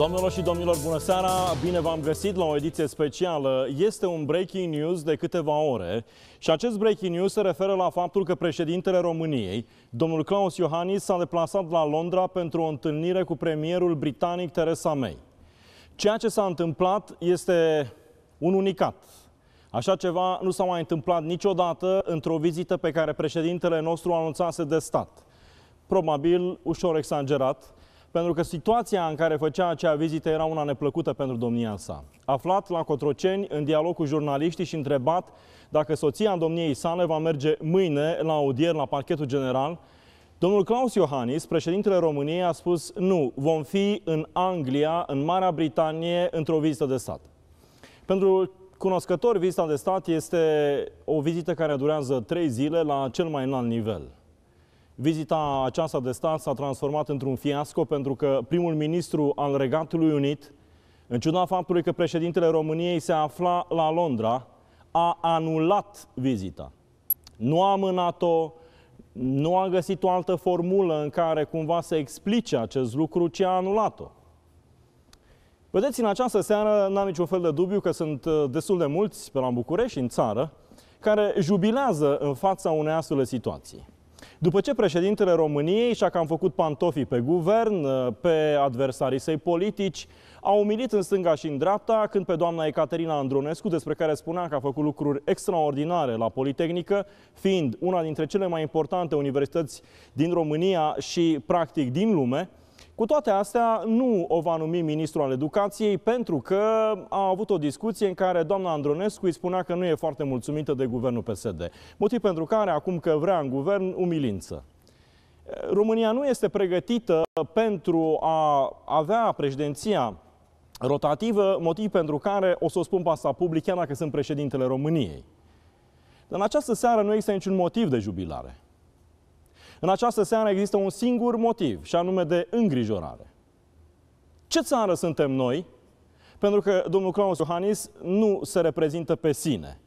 Domnilor și domnilor, bună seara! Bine v-am găsit la o ediție specială. Este un breaking news de câteva ore și acest breaking news se referă la faptul că președintele României, domnul Claus Iohannis, s-a deplasat la Londra pentru o întâlnire cu premierul britanic Theresa May. Ceea ce s-a întâmplat este un unicat. Așa ceva nu s-a mai întâmplat niciodată într-o vizită pe care președintele nostru anunțase de stat. Probabil ușor exagerat, pentru că situația în care făcea acea vizită era una neplăcută pentru domnia sa. Aflat la Cotroceni, în dialog cu jurnaliștii și întrebat dacă soția domniei sale va merge mâine la audier la parchetul general, domnul Claus Iohannis, președintele României, a spus nu, vom fi în Anglia, în Marea Britanie, într-o vizită de stat. Pentru cunoscători, vizita de stat este o vizită care durează trei zile la cel mai înalt nivel. Vizita aceasta de stat s-a transformat într-un fiasco pentru că primul ministru al Regatului Unit, în ciuda faptului că președintele României se afla la Londra, a anulat vizita. Nu a amânat-o, nu a găsit o altă formulă în care cumva să explice acest lucru, ci a anulat-o. Vedeți, în această seară n-am niciun fel de dubiu că sunt uh, destul de mulți pe la București, în țară, care jubilează în fața unei astfel de situații. După ce președintele României și-a cam făcut pantofii pe guvern, ă, pe adversarii săi politici, a umilit în stânga și în dreapta când pe doamna Ecaterina Andronescu, despre care spunea că a făcut lucruri extraordinare la Politehnică, fiind una dintre cele mai importante universități din România și practic din lume, cu toate astea, nu o va numi ministrul al educației pentru că a avut o discuție în care doamna Andronescu îi spunea că nu e foarte mulțumită de guvernul PSD. Motiv pentru care, acum că vrea în guvern, umilință. România nu este pregătită pentru a avea președinția rotativă, motiv pentru care o să o spun pe asta public, chiar dacă sunt președintele României. Dar în această seară nu există niciun motiv de jubilare. În această seară există un singur motiv, și anume de îngrijorare. Ce țară suntem noi? Pentru că domnul Claus Iohannis nu se reprezintă pe sine.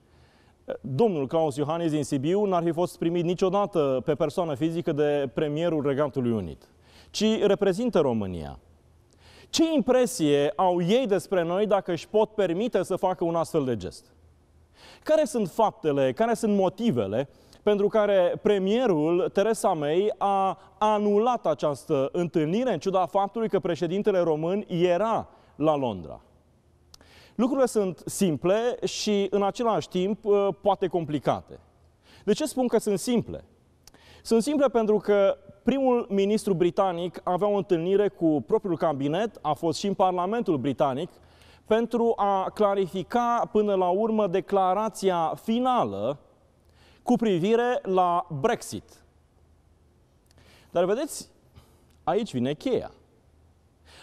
Domnul Claus Iohannis din Sibiu n-ar fi fost primit niciodată pe persoană fizică de premierul Regatului Unit, ci reprezintă România. Ce impresie au ei despre noi dacă își pot permite să facă un astfel de gest? Care sunt faptele, care sunt motivele pentru care premierul Teresa May a anulat această întâlnire în ciuda faptului că președintele român era la Londra? Lucrurile sunt simple și în același timp uh, poate complicate. De ce spun că sunt simple? Sunt simple pentru că primul ministru britanic avea o întâlnire cu propriul cabinet, a fost și în Parlamentul britanic, pentru a clarifica până la urmă declarația finală cu privire la Brexit. Dar vedeți, aici vine cheia.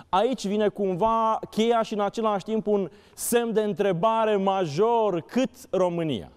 Aici vine cumva cheia și în același timp un semn de întrebare major cât România.